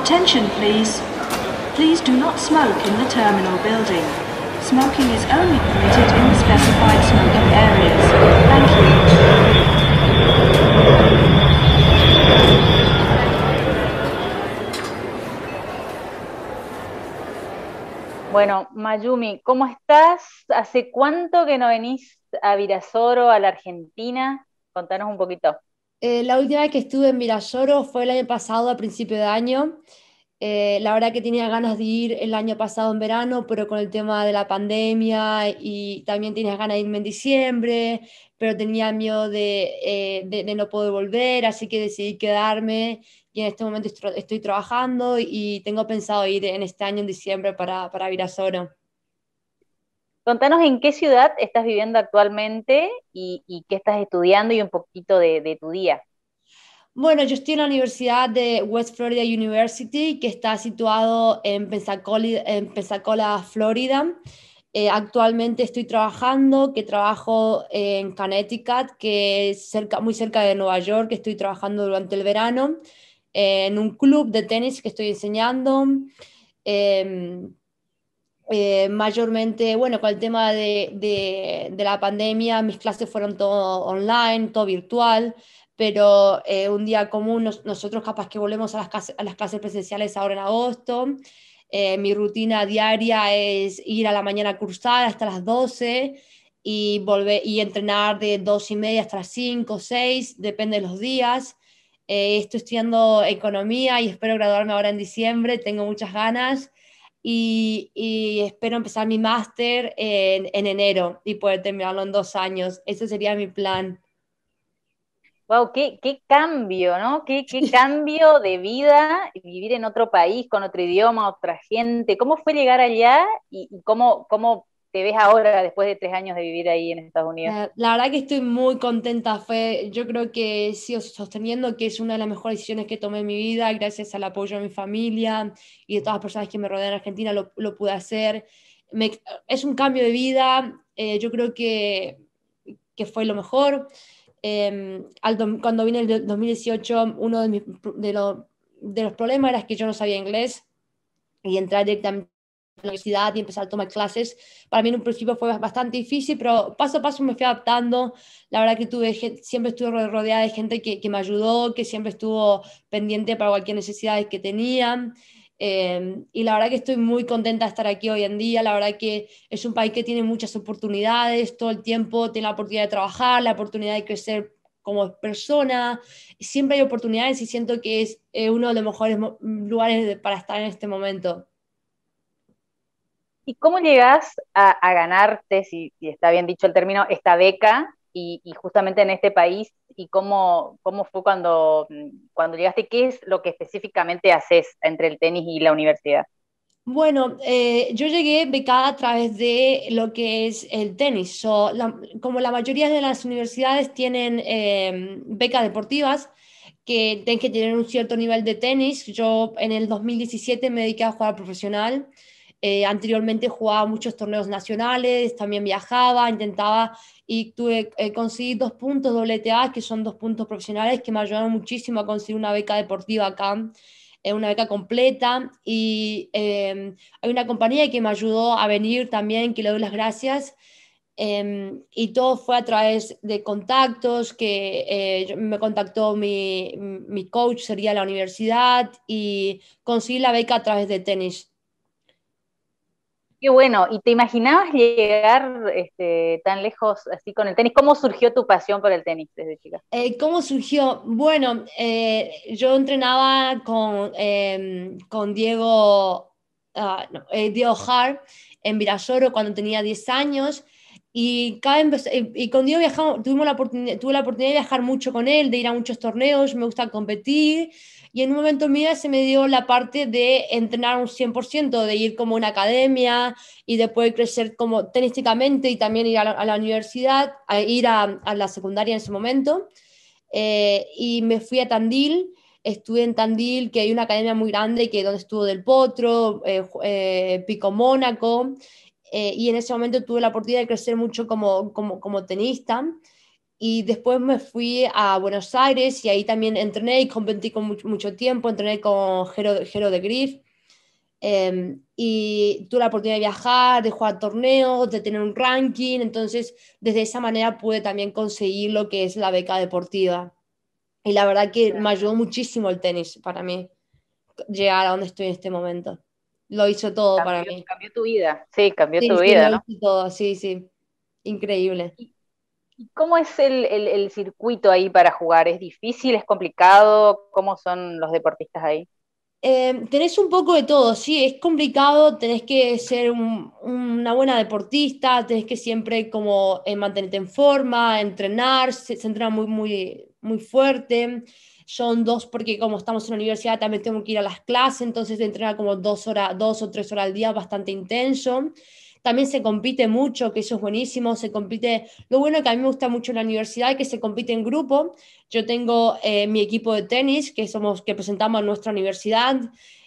attention, please. Please do not smoke in the terminal building. Smoking is only permitted in the specified smoking areas. Thank you. Bueno, Mayumi, ¿cómo estás? ¿Hace cuánto que no venís a Virasoro, a la Argentina? Contanos un poquito. Eh, la última vez que estuve en Mirasoro fue el año pasado, a principio de año. Eh, la verdad que tenía ganas de ir el año pasado en verano, pero con el tema de la pandemia y también tenía ganas de irme en diciembre, pero tenía miedo de, eh, no poder volver, así que decidí quedarme y en este momento estoy, trabajando y tengo pensado ir en este año en diciembre para, para Virasoro. Contanos en qué ciudad estás viviendo actualmente y, qué estás estudiando y un poquito de, tu día. Bueno, yo estoy en la Universidad de West Florida University, que está situado en Pensacola, Florida. Eh, actualmente estoy trabajando, que trabajo en Connecticut, que es cerca, muy cerca de Nueva York, que estoy trabajando durante el verano, en un club de tenis que estoy enseñando. Em, eh, mayormente, bueno, con el tema de, la pandemia, mis clases fueron todo online, todo virtual, pero eh, un día común, nosotros capaz que volvemos a las, clases, presenciales ahora en agosto. Eh, mi rutina diaria es ir a la mañana a cursar hasta las 12 y, volver, y entrenar de 2 y media hasta las 5, 6, depende de los días. estoy estudiando economía y espero graduarme ahora en diciembre, tengo muchas ganas y, espero empezar mi máster en, enero y poder terminarlo en dos años. Ese sería mi plan. Wow, qué, cambio, ¿no? Qué, cambio de vida, vivir en otro país, con otro idioma, otra gente. ¿Cómo fue llegar allá y, cómo, cómo te ves ahora después de tres años de vivir ahí en Estados Unidos? Eh, la verdad que estoy muy contenta, Fe. Yo creo que sigo sosteniendo que es una de las mejores decisiones que tomé en mi vida, gracias al apoyo de mi familia y de todas las personas que me rodean en Argentina, lo, lo pude hacer. es un cambio de vida, eh, yo creo que, que fue lo mejor. Em, cuando vine el 2018, uno de, de, de los problemas era que yo no sabía inglés y entrar directamente universidad y empezar a tomar clases. Para mí en un principio fue bastante difícil, pero paso a paso me fui adaptando. La verdad que tuve, siempre estuve rodeada de gente que, me ayudó, que siempre estuvo pendiente para cualquier necesidad que tenía. Em, y la verdad que estoy muy contenta de estar aquí hoy en día. La verdad que es un país que tiene muchas oportunidades todo el tiempo, tiene la oportunidad de trabajar, la oportunidad de crecer como persona. Siempre hay oportunidades y siento que es uno de los mejores lugares para estar en este momento. ¿Y cómo llegas a, ganarte, si, está bien dicho el término, esta beca y, justamente en este país? ¿Y cómo, cómo fue cuando, mm, cuando llegaste? ¿Qué es lo que específicamente haces entre el tenis y la universidad? Bueno, eh, yo llegué becada a través de lo que es el tenis. como la mayoría de las universidades tienen em, becas deportivas que tienen que tener un cierto nivel de tenis, yo en el 2017 me dediqué a jugar profesional. Eh, anteriormente jugaba muchos torneos nacionales, también viajaba, intentaba y tuve, eh, conseguí dos puntos WTA, que son dos puntos profesionales que me ayudaron muchísimo a conseguir una beca deportiva acá, eh, una beca completa. Y em, hay una compañía que me ayudó a venir también, que le doy las gracias. Em, y todo fue a través de contactos que eh, me contactó mi, mi coach, sería la universidad, y conseguí la beca a través de tenis Qué bueno, ¿y te imaginabas llegar este, tan lejos así con el tenis? ¿Cómo surgió tu pasión por el tenis desde chica? Eh, ¿Cómo surgió? Bueno, eh, yo entrenaba con, em, Diego, ah, eh, Diego Hart en Virasoro cuando tenía 10 años y, cada eh, y con Diego viajamos, tuvimos la tuve la oportunidad de viajar mucho con él, de ir a muchos torneos, me gusta competir. Y en un momento mío se me dio la parte de entrenar un 100%, de ir como una academia y después crecer como tenísticamente y también ir a la, universidad, a ir a, la secundaria en ese momento. Eh, y me fui a Tandil, estuve en Tandil, que hay una academia muy grande, que donde estuvo Del Potro, eh, Pico Mónaco eh, y en ese momento tuve la oportunidad de crecer mucho como, tenista y después me fui a Buenos Aires y ahí también entrené y competí con mucho, tiempo, entrené con Jero, de Griff. Em, y tuve la oportunidad de viajar, de jugar torneos, de tener un ranking, entonces desde esa manera pude también conseguir lo que es la beca deportiva. Y la verdad que me ayudó muchísimo el tenis para mí, llegar a donde estoy en este momento lo hizo todo para mí. Cambió tu vida, sí, cambió tu vida. todo, sí, sí. Increíble. cómo es el, circuito ahí para jugar? ¿Es difícil? ¿Es complicado? ¿Cómo son los deportistas ahí? Em, tenés un poco de todo, sí, es complicado, tenés que ser una buena deportista, tenés que siempre como eh, mantenerte en forma, entrenar, se, se entrena muy, muy, muy fuerte, son dos porque como estamos en la universidad también tengo que ir a las clases, entonces de entrenar como dos, horas, dos o tres horas al día, bastante intenso. También se compite mucho, que eso es buenísimo, se compite, lo bueno que a mí me gusta mucho en la universidad que se compite en grupo. Yo tengo eh, mi equipo de tenis que somos que presentamos a nuestra universidad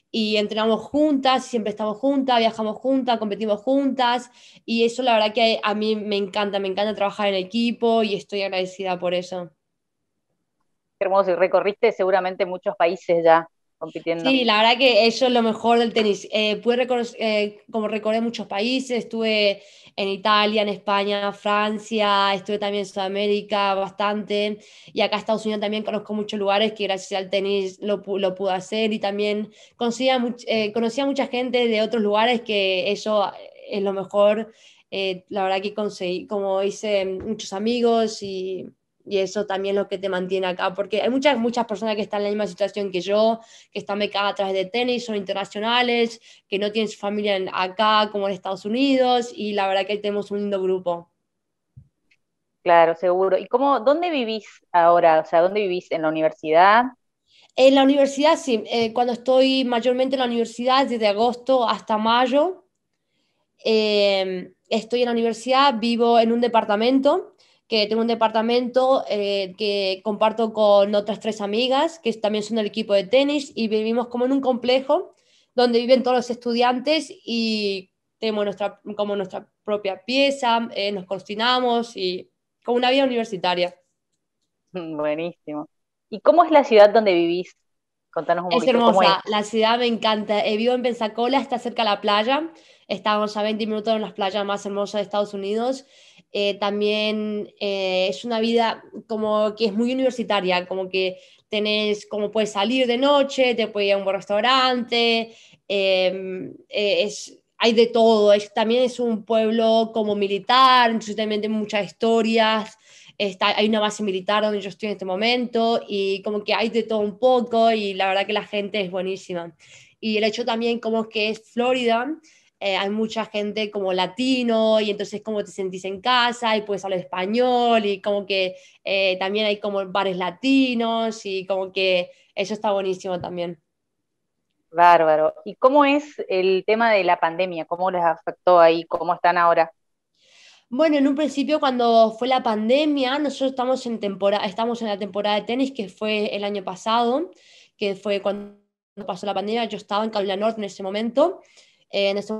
y entrenamos juntas, siempre estamos juntas, viajamos juntas, competimos juntas y eso la verdad que a mí me encanta, me encanta trabajar en equipo y estoy agradecida por eso hermoso, y recorriste seguramente muchos países ya compitiendo. Sí, la verdad que eso es lo mejor del tenis. Eh, pude eh, como recorrer muchos países, estuve en Italia, en España, Francia, estuve también en Sudamérica bastante, y acá en Estados Unidos también conozco muchos lugares que gracias al tenis lo, lo pude hacer, y también conocía, eh, a mucha gente de otros lugares que eso eh, es lo mejor. la verdad que conseguí, como hice mm, muchos amigos y y eso también es lo que te mantiene acá, porque hay muchas, muchas personas que están en la misma situación que yo, que están becadas a través de tenis, son internacionales, que no tienen su familia acá como en Estados Unidos y la verdad que tenemos un lindo grupo. Claro, seguro. ¿Y cómo, dónde vivís ahora? O sea, ¿dónde vivís? ¿En la universidad? En la universidad, sí. Eh, cuando estoy mayormente en la universidad, desde agosto hasta mayo, eh, estoy en la universidad, vivo en un departamento que tengo un departamento eh, que comparto con otras tres amigas, que también son del equipo de tenis, y vivimos como en un complejo donde viven todos los estudiantes y tenemos nuestra, como nuestra propia pieza, eh, nos cocinamos y como una vida universitaria. Buenísimo. ¿Y cómo es la ciudad donde vivís? Contanos es Hermosa. la ciudad me encanta. Eh, vivo en Pensacola, está cerca de la playa, estamos a 20 minutos de las playas más hermosas de Estados Unidos. Eh, también eh, es una vida como que es muy universitaria, como que tenés, como puedes salir de noche, te puedes ir a un buen restaurante, em, eh, hay de todo, también es un pueblo como militar, entonces también tiene muchas historias, hay una base militar donde yo estoy en este momento y como que hay de todo un poco y la verdad que la gente es buenísima. Y el hecho también como que es Florida, eh, hay mucha gente como latino y entonces como te sentís en casa y puedes hablar español y como que eh, también hay como bares latinos y como que eso está buenísimo también. Bárbaro. ¿Y cómo es el tema de la pandemia? ¿Cómo les afectó ahí? ¿Cómo están ahora? Bueno, en un principio cuando fue la pandemia, nosotros estamos en, temporada, estamos en la temporada de tenis que fue el año pasado, que fue cuando pasó la pandemia, yo estaba en Carolina Norte en ese momento. Eh, en ese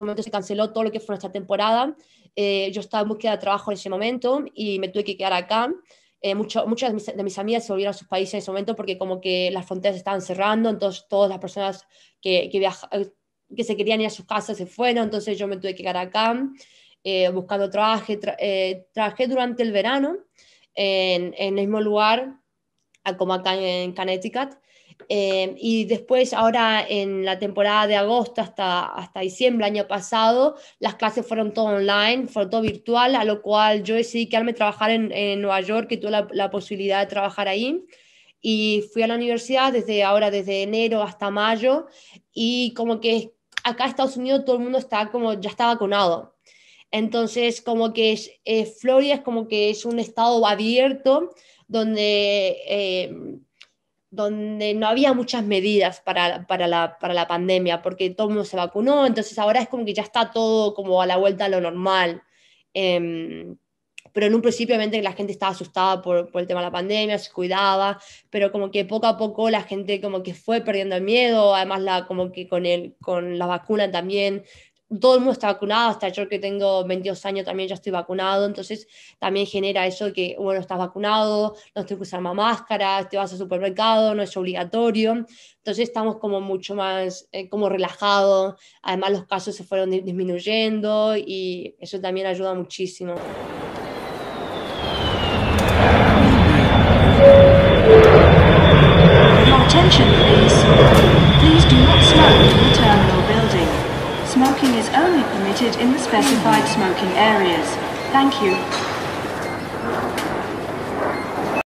momento se canceló todo lo que fue nuestra temporada. Eh, yo estaba en búsqueda de trabajo en ese momento y me tuve que quedar acá. Eh, muchas de mis, amigas se volvieron a sus países en ese momento porque como que las fronteras estaban cerrando, entonces todas las personas que, que, que se querían ir a sus casas se fueron, entonces yo me tuve que quedar acá eh, buscando trabajo. trabajé durante el verano en, en, el mismo lugar como acá en Connecticut eh, y después, ahora en la temporada de agosto hasta, hasta diciembre, año pasado, las clases fueron todo online, fue todo virtual, a lo cual yo decidí quedarme a trabajar en, Nueva York, que tuve la, posibilidad de trabajar ahí. Y fui a la universidad desde ahora, desde enero hasta mayo, y como que acá en Estados Unidos todo el mundo está como, ya está vacunado. Entonces, como que es, eh, Florida es como que es un estado abierto donde eh, donde no había muchas medidas para, la, pandemia, porque todo el mundo se vacunó, entonces ahora es como que ya está todo como a la vuelta a lo normal. Em, pero en un principio obviamente la gente estaba asustada por, por, el tema de la pandemia, se cuidaba, pero como que poco a poco la gente como que fue perdiendo el miedo, además la, como que con, con la vacuna también todo el mundo está vacunado, hasta yo que tengo 22 años también ya estoy vacunado, entonces también genera eso que, bueno, estás vacunado, no tienes que usar más máscara, te vas al supermercado, no es obligatorio, entonces estamos como mucho más eh, como relajados, además los casos se fueron disminuyendo y eso también ayuda muchísimo. permitted in the specified smoking areas. Thank you.